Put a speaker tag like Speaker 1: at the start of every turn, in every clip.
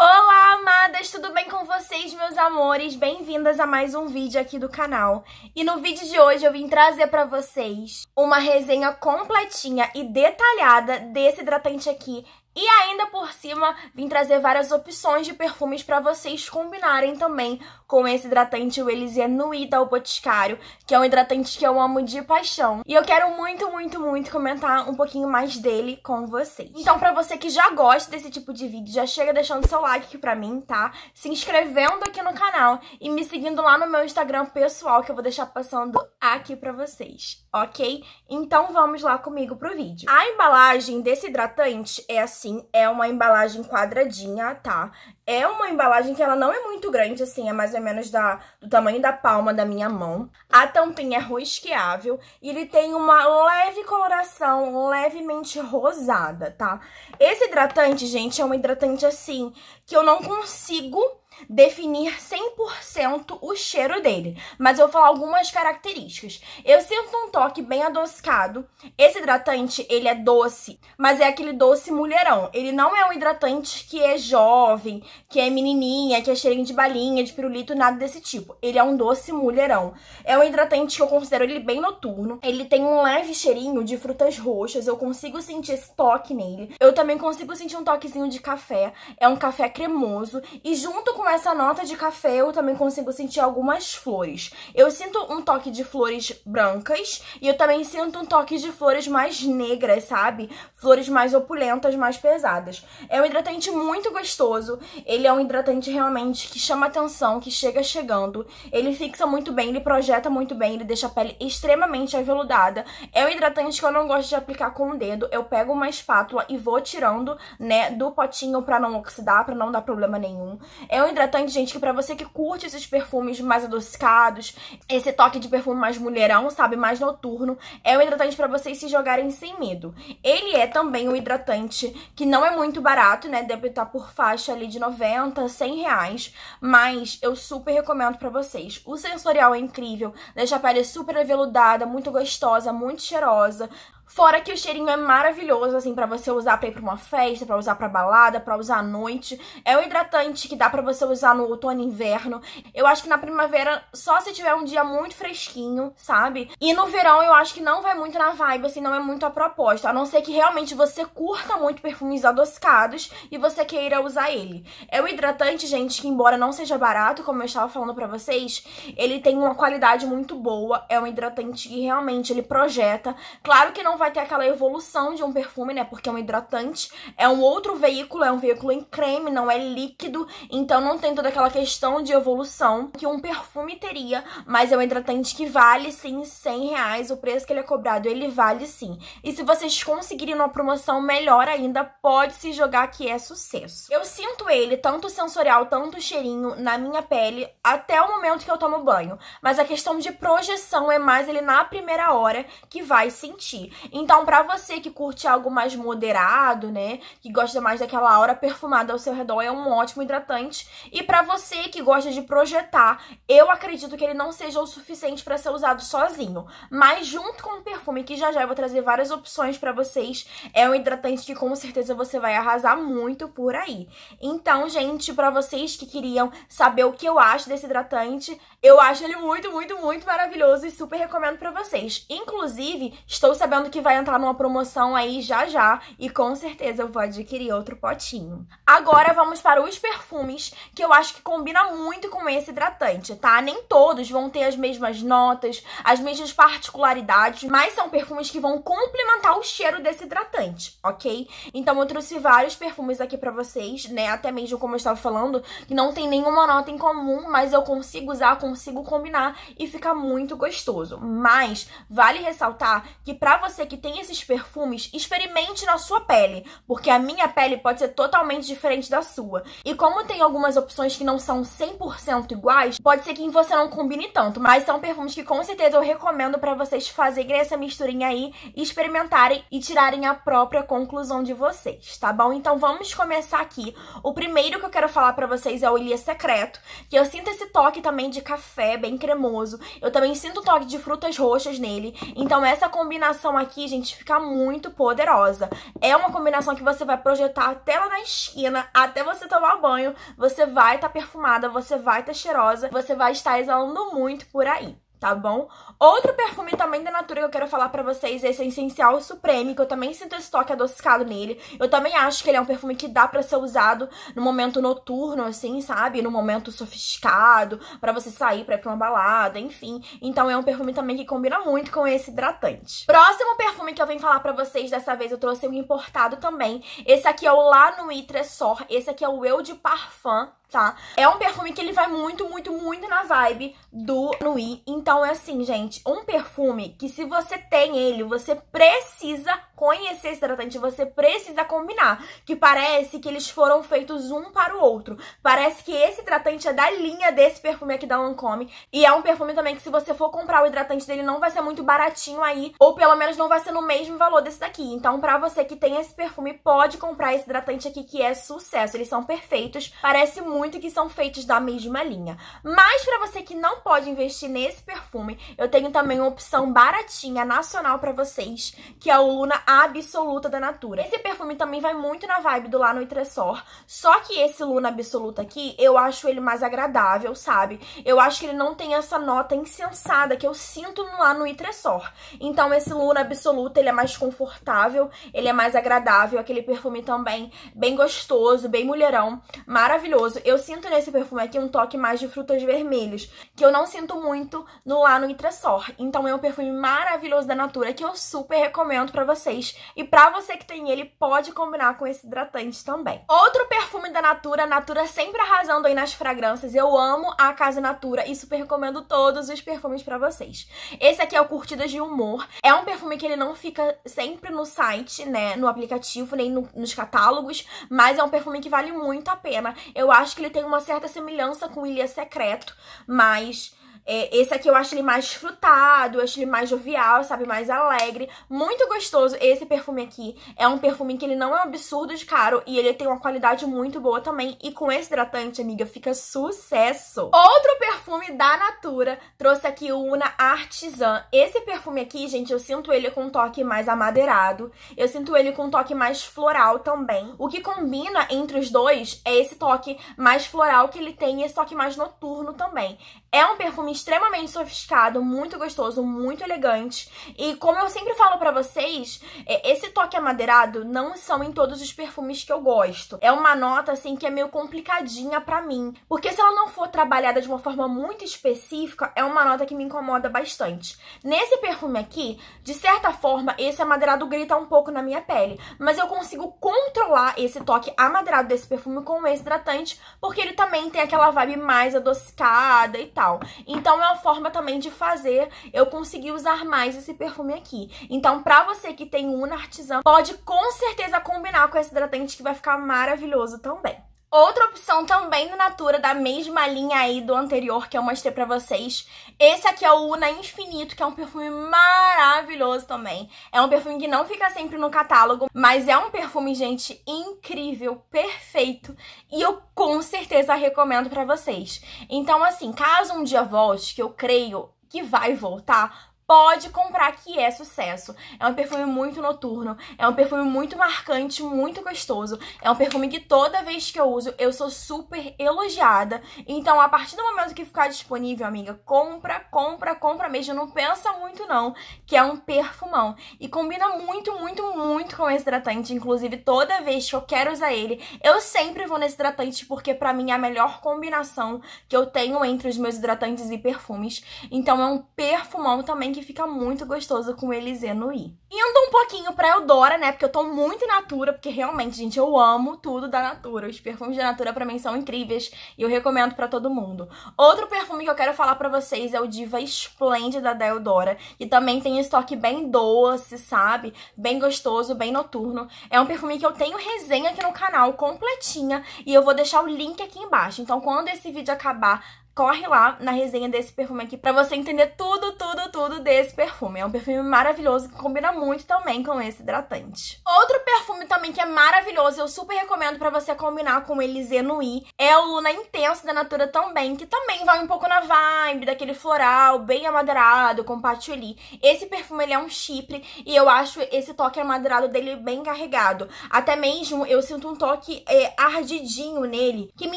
Speaker 1: Olá, amadas! Tudo bem com vocês, meus amores? Bem-vindas a mais um vídeo aqui do canal. E no vídeo de hoje eu vim trazer pra vocês uma resenha completinha e detalhada desse hidratante aqui, e ainda por cima, vim trazer várias opções de perfumes para vocês combinarem também com esse hidratante o Elise Nui ao Boticário, que é um hidratante que eu amo de paixão. E eu quero muito, muito, muito comentar um pouquinho mais dele com vocês. Então, para você que já gosta desse tipo de vídeo, já chega deixando seu like aqui pra mim, tá? Se inscrevendo aqui no canal e me seguindo lá no meu Instagram pessoal, que eu vou deixar passando aqui pra vocês, ok? Então, vamos lá comigo pro vídeo. A embalagem desse hidratante é assim, assim, é uma embalagem quadradinha, tá? É uma embalagem que ela não é muito grande, assim, é mais ou menos da, do tamanho da palma da minha mão. A tampinha é rosqueável e ele tem uma leve coloração, levemente rosada, tá? Esse hidratante, gente, é um hidratante, assim, que eu não consigo definir 100% o cheiro dele, mas eu vou falar algumas características. Eu sinto um toque bem adocicado. Esse hidratante, ele é doce, mas é aquele doce mulherão. Ele não é um hidratante que é jovem, que é menininha, que é cheirinho de balinha, de pirulito, nada desse tipo. Ele é um doce mulherão. É um hidratante que eu considero ele bem noturno. Ele tem um leve cheirinho de frutas roxas, eu consigo sentir esse toque nele. Eu também consigo sentir um toquezinho de café. É um café cremoso e junto com essa nota de café, eu também consigo sentir algumas flores. Eu sinto um toque de flores brancas e eu também sinto um toque de flores mais negras, sabe? Flores mais opulentas, mais pesadas. É um hidratante muito gostoso. Ele é um hidratante realmente que chama atenção, que chega chegando. Ele fixa muito bem, ele projeta muito bem, ele deixa a pele extremamente aveludada. É um hidratante que eu não gosto de aplicar com o dedo. Eu pego uma espátula e vou tirando, né, do potinho pra não oxidar, pra não dar problema nenhum. É um hidratante, gente, que pra você que curte esses perfumes mais adocicados, esse toque de perfume mais mulherão, sabe, mais noturno, é um hidratante pra vocês se jogarem sem medo. Ele é também um hidratante que não é muito barato, né, deve estar tá por faixa ali de 90, 100 reais, mas eu super recomendo pra vocês. O sensorial é incrível, deixa a pele super aveludada, muito gostosa, muito cheirosa, Fora que o cheirinho é maravilhoso, assim, para você usar pra ir pra uma festa, para usar pra balada, para usar à noite. É um hidratante que dá para você usar no outono e inverno. Eu acho que na primavera, só se tiver um dia muito fresquinho, sabe? E no verão eu acho que não vai muito na vibe, assim, não é muito a proposta. A não ser que realmente você curta muito perfumes adocicados e você queira usar ele. É um hidratante, gente, que embora não seja barato, como eu estava falando para vocês, ele tem uma qualidade muito boa. É um hidratante que realmente ele projeta. Claro que não vai ter aquela evolução de um perfume, né? Porque é um hidratante, é um outro veículo, é um veículo em creme, não é líquido, então não tem toda aquela questão de evolução que um perfume teria, mas é um hidratante que vale sim 100 reais, o preço que ele é cobrado, ele vale sim. E se vocês conseguirem uma promoção melhor ainda, pode se jogar que é sucesso. Eu sinto ele, tanto sensorial, tanto cheirinho, na minha pele, até o momento que eu tomo banho, mas a questão de projeção é mais ele na primeira hora que vai sentir. Então, para você que curte algo mais moderado, né, que gosta mais daquela aura perfumada ao seu redor, é um ótimo hidratante. E para você que gosta de projetar, eu acredito que ele não seja o suficiente para ser usado sozinho, mas junto com o perfume que já já eu vou trazer várias opções para vocês, é um hidratante que com certeza você vai arrasar muito por aí. Então, gente, para vocês que queriam saber o que eu acho desse hidratante, eu acho ele muito, muito, muito maravilhoso e super recomendo para vocês. Inclusive, estou sabendo que que vai entrar numa promoção aí já já e com certeza eu vou adquirir outro potinho. Agora vamos para os perfumes, que eu acho que combina muito com esse hidratante, tá? Nem todos vão ter as mesmas notas, as mesmas particularidades, mas são perfumes que vão complementar o cheiro desse hidratante, ok? Então eu trouxe vários perfumes aqui pra vocês, né? Até mesmo como eu estava falando, que não tem nenhuma nota em comum, mas eu consigo usar, consigo combinar e fica muito gostoso. Mas vale ressaltar que pra você que tem esses perfumes, experimente na sua pele, porque a minha pele pode ser totalmente diferente da sua. E como tem algumas opções que não são 100% iguais, pode ser que em você não combine tanto, mas são perfumes que com certeza eu recomendo para vocês fazerem essa misturinha aí, experimentarem e tirarem a própria conclusão de vocês, tá bom? Então vamos começar aqui. O primeiro que eu quero falar para vocês é o Ilha Secreto, que eu sinto esse toque também de café, bem cremoso. Eu também sinto o toque de frutas roxas nele. Então essa combinação aqui aqui, gente, fica muito poderosa. É uma combinação que você vai projetar até lá na esquina, até você tomar banho. Você vai estar tá perfumada, você vai estar tá cheirosa, você vai estar exalando muito por aí tá bom? Outro perfume também da Natura que eu quero falar pra vocês, esse é Essencial Supreme, que eu também sinto esse toque adocicado nele. Eu também acho que ele é um perfume que dá pra ser usado no momento noturno, assim, sabe? No momento sofisticado, pra você sair pra ir pra uma balada, enfim. Então é um perfume também que combina muito com esse hidratante. Próximo perfume que eu venho falar pra vocês, dessa vez eu trouxe um importado também. Esse aqui é o La Nuit tresor esse aqui é o Eu de Parfum, tá? É um perfume que ele vai muito, muito, muito na vibe do Nui. Então é assim, gente, um perfume que se você tem ele, você precisa conhecer esse hidratante, você precisa combinar. Que parece que eles foram feitos um para o outro. Parece que esse hidratante é da linha desse perfume aqui da Lancome. E é um perfume também que se você for comprar o hidratante dele, não vai ser muito baratinho aí. Ou pelo menos não vai ser no mesmo valor desse daqui. Então pra você que tem esse perfume, pode comprar esse hidratante aqui que é sucesso. Eles são perfeitos. Parece muito muito que são feitos da mesma linha. Mas para você que não pode investir nesse perfume. Eu tenho também uma opção baratinha, nacional pra vocês, que é o Luna Absoluta da Natura. Esse perfume também vai muito na vibe do La Itressor só que esse Luna Absoluta aqui, eu acho ele mais agradável, sabe? Eu acho que ele não tem essa nota insensada que eu sinto lá no Itressor. Então esse Luna Absoluta, ele é mais confortável, ele é mais agradável, aquele perfume também bem gostoso, bem mulherão, maravilhoso. Eu sinto nesse perfume aqui um toque mais de frutas vermelhas, que eu não sinto muito no lá no intressor. Então é um perfume maravilhoso da Natura que eu super recomendo pra vocês. E pra você que tem ele, pode combinar com esse hidratante também. Outro perfume da Natura, Natura sempre arrasando aí nas fragrâncias. Eu amo a Casa Natura e super recomendo todos os perfumes pra vocês. Esse aqui é o Curtidas de Humor. É um perfume que ele não fica sempre no site, né, no aplicativo, nem no, nos catálogos, mas é um perfume que vale muito a pena. Eu acho que ele tem uma certa semelhança com Ilha Secreto, mas é, esse aqui eu acho ele mais frutado, eu acho ele mais jovial, sabe? Mais alegre. Muito gostoso esse perfume aqui. É um perfume que ele não é um absurdo de caro e ele tem uma qualidade muito boa também. E com esse hidratante, amiga, fica sucesso. Outro perfume da Natura, trouxe aqui o Una Artisan. Esse perfume aqui, gente, eu sinto ele com um toque mais amadeirado. Eu sinto ele com um toque mais floral também. O que combina entre os dois é esse toque mais floral que ele tem e esse toque mais noturno também. É um perfume extremamente sofisticado, muito gostoso, muito elegante. E como eu sempre falo pra vocês, é, esse toque amadeirado não são em todos os perfumes que eu gosto. É uma nota, assim, que é meio complicadinha pra mim. Porque se ela não for trabalhada de uma forma muito específica, é uma nota que me incomoda bastante. Nesse perfume aqui, de certa forma, esse amadeirado grita um pouco na minha pele. Mas eu consigo com mesclar esse toque amadrado desse perfume com esse hidratante, porque ele também tem aquela vibe mais adocicada e tal. Então é uma forma também de fazer eu conseguir usar mais esse perfume aqui. Então pra você que tem um na pode com certeza combinar com esse hidratante que vai ficar maravilhoso também. Outra opção também do Natura, da mesma linha aí do anterior que eu mostrei pra vocês. Esse aqui é o Una Infinito, que é um perfume maravilhoso também. É um perfume que não fica sempre no catálogo, mas é um perfume, gente, incrível, perfeito. E eu com certeza recomendo pra vocês. Então, assim, caso um dia volte, que eu creio que vai voltar, pode comprar que é sucesso. É um perfume muito noturno, é um perfume muito marcante, muito gostoso. É um perfume que toda vez que eu uso, eu sou super elogiada. Então, a partir do momento que ficar disponível, amiga, compra, compra, compra mesmo. Não pensa muito não, que é um perfumão. E combina muito, muito, muito com esse hidratante. Inclusive, toda vez que eu quero usar ele, eu sempre vou nesse hidratante porque pra mim é a melhor combinação que eu tenho entre os meus hidratantes e perfumes. Então, é um perfumão também que que fica muito gostoso com Elisê no i. Indo um pouquinho pra Eudora, né? Porque eu tô muito em Natura, porque realmente, gente, eu amo tudo da Natura. Os perfumes da Natura pra mim são incríveis e eu recomendo pra todo mundo. Outro perfume que eu quero falar pra vocês é o Diva Esplêndida da Eudora, que também tem estoque bem doce, sabe? Bem gostoso, bem noturno. É um perfume que eu tenho resenha aqui no canal, completinha, e eu vou deixar o link aqui embaixo. Então, quando esse vídeo acabar, corre lá na resenha desse perfume aqui pra você entender tudo, tudo, tudo desse perfume. É um perfume maravilhoso que combina muito também com esse hidratante. Outro perfume também que é maravilhoso, eu super recomendo pra você combinar com o Elise Nui, é o Luna Intenso da Natura também, que também vai um pouco na vibe daquele floral bem amadeirado, com patchouli. Esse perfume, ele é um chipre e eu acho esse toque amadeirado dele bem carregado. Até mesmo eu sinto um toque é, ardidinho nele, que me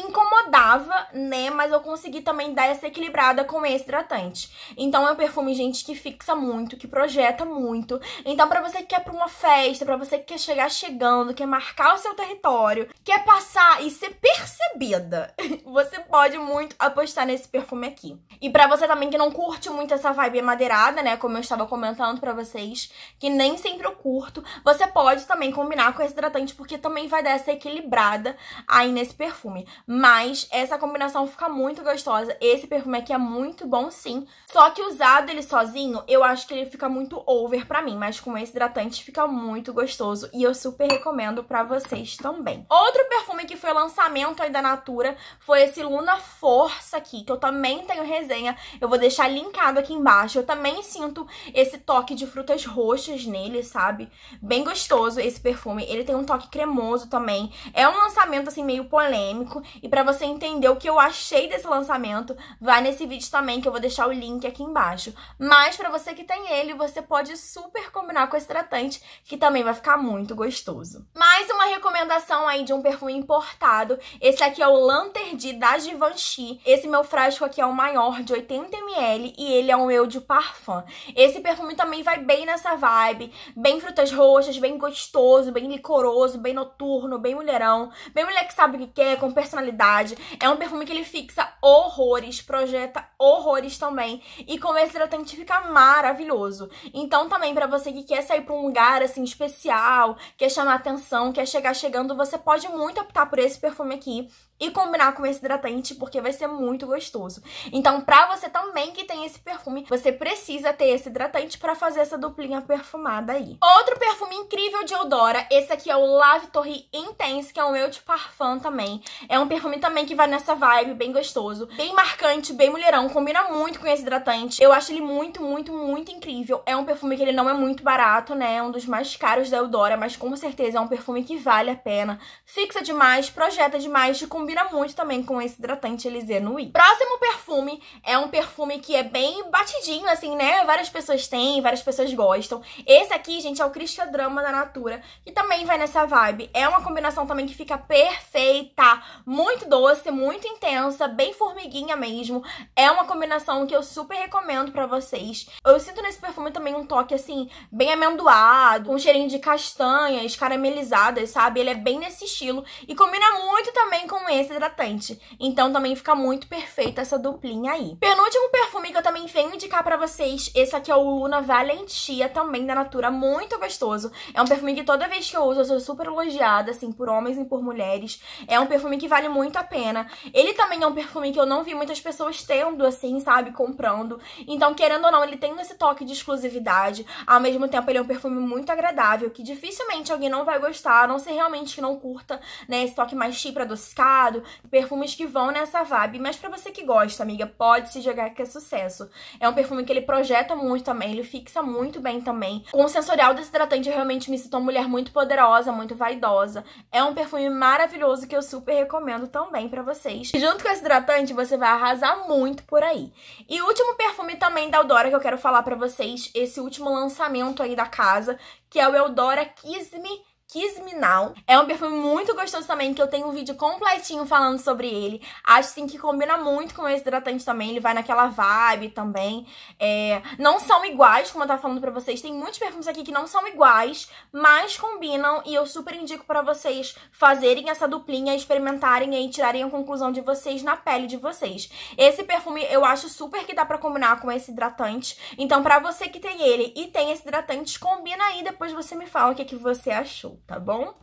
Speaker 1: incomodava, né, mas eu consegui também também dá essa equilibrada com esse hidratante. Então é um perfume, gente, que fixa muito, que projeta muito. Então para você que quer pra uma festa, para você que quer chegar chegando, quer marcar o seu território, quer passar e ser percebida, você pode muito apostar nesse perfume aqui. E para você também que não curte muito essa vibe amadeirada, né, como eu estava comentando para vocês, que nem sempre eu curto, você pode também combinar com esse hidratante, porque também vai dar essa equilibrada aí nesse perfume. Mas essa combinação fica muito gostosa esse perfume aqui é muito bom, sim. Só que usado ele sozinho, eu acho que ele fica muito over pra mim. Mas com esse hidratante fica muito gostoso. E eu super recomendo pra vocês também. Outro perfume que foi lançamento aí da Natura foi esse Luna Força aqui. Que eu também tenho resenha. Eu vou deixar linkado aqui embaixo. Eu também sinto esse toque de frutas roxas nele, sabe? Bem gostoso esse perfume. Ele tem um toque cremoso também. É um lançamento, assim, meio polêmico. E pra você entender o que eu achei desse lançamento, tratamento, vai nesse vídeo também que eu vou deixar o link aqui embaixo. Mas para você que tem ele, você pode super combinar com esse tratante, que também vai ficar muito gostoso. Mais uma recomendação aí de um perfume importado. Esse aqui é o Lanterdi da Givenchy. Esse meu frasco aqui é o maior, de 80ml, e ele é um Eau de Parfum. Esse perfume também vai bem nessa vibe, bem frutas roxas, bem gostoso, bem licoroso, bem noturno, bem mulherão, bem mulher que sabe o que quer, com personalidade. É um perfume que ele fixa horror horrores, projeta horrores também. E com esse hidratante fica maravilhoso. Então também para você que quer sair para um lugar assim especial, quer chamar atenção, quer chegar chegando, você pode muito optar por esse perfume aqui e combinar com esse hidratante porque vai ser muito gostoso. Então, pra você também que tem esse perfume, você precisa ter esse hidratante pra fazer essa duplinha perfumada aí. Outro perfume incrível de Eudora, esse aqui é o Lave Torre Intense, que é o meu de parfum também. É um perfume também que vai nessa vibe, bem gostoso bem marcante, bem mulherão, combina muito com esse hidratante. Eu acho ele muito, muito, muito incrível. É um perfume que ele não é muito barato, né? É um dos mais caros da Eudora, mas com certeza é um perfume que vale a pena. Fixa demais, projeta demais e combina muito também com esse hidratante Elise Nui. Próximo perfume é um perfume que é bem batidinho, assim, né? Várias pessoas têm, várias pessoas gostam. Esse aqui, gente, é o Cristal Drama da Natura, que também vai nessa vibe. É uma combinação também que fica perfeita, muito doce, muito intensa, bem formiguinha mesmo. É uma combinação que eu super recomendo pra vocês. Eu sinto nesse perfume também um toque, assim, bem amendoado, com um cheirinho de castanhas caramelizadas, sabe? Ele é bem nesse estilo e combina muito também com esse hidratante. Então também fica muito perfeita essa duplinha aí. Penúltimo perfume que eu também venho indicar pra vocês, esse aqui é o Luna Valentia, também da Natura, muito gostoso. É um perfume que toda vez que eu uso eu sou super elogiada, assim, por homens e por mulheres. É um perfume que vale muito a pena. Ele também é um perfume que eu não vi muitas pessoas tendo, assim, sabe, comprando. Então, querendo ou não, ele tem esse toque de exclusividade. Ao mesmo tempo, ele é um perfume muito agradável, que dificilmente alguém não vai gostar, a não ser realmente que não curta, né, esse toque mais chipre adocicado, perfumes que vão nessa vibe. Mas para você que gosta, amiga, pode se jogar que é sucesso. É um perfume que ele projeta muito também, ele fixa muito bem também. Com o sensorial desse hidratante, eu realmente me sinto uma mulher muito poderosa, muito vaidosa. É um perfume maravilhoso que eu super recomendo também para vocês. E junto com esse hidratante, você você vai arrasar muito por aí. E o último perfume também da Eudora que eu quero falar pra vocês, esse último lançamento aí da casa, que é o Eudora Kiss Me Kizminal É um perfume muito gostoso também, que eu tenho um vídeo completinho falando sobre ele. Acho, sim, que combina muito com esse hidratante também. Ele vai naquela vibe também. É... Não são iguais, como eu tava falando pra vocês. Tem muitos perfumes aqui que não são iguais, mas combinam. E eu super indico pra vocês fazerem essa duplinha, experimentarem e tirarem a conclusão de vocês na pele de vocês. Esse perfume eu acho super que dá pra combinar com esse hidratante. Então, pra você que tem ele e tem esse hidratante, combina aí. Depois você me fala o que, é que você achou tá bom?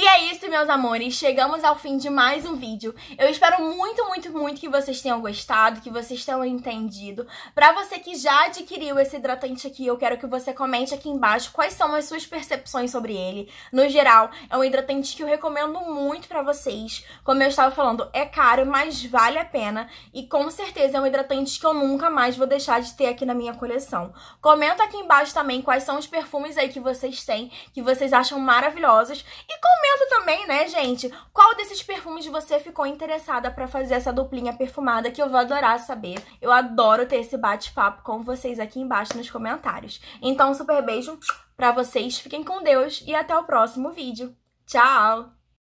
Speaker 1: E é isso, meus amores. Chegamos ao fim de mais um vídeo. Eu espero muito, muito, muito que vocês tenham gostado, que vocês tenham entendido. Pra você que já adquiriu esse hidratante aqui, eu quero que você comente aqui embaixo quais são as suas percepções sobre ele. No geral, é um hidratante que eu recomendo muito pra vocês. Como eu estava falando, é caro, mas vale a pena. E com certeza é um hidratante que eu nunca mais vou deixar de ter aqui na minha coleção. Comenta aqui embaixo também quais são os perfumes aí que vocês têm, que vocês acham maravilhosos. E comenta comenta também, né, gente, qual desses perfumes você ficou interessada pra fazer essa duplinha perfumada que eu vou adorar saber. Eu adoro ter esse bate-papo com vocês aqui embaixo nos comentários. Então, um super beijo pra vocês, fiquem com Deus e até o próximo vídeo. Tchau!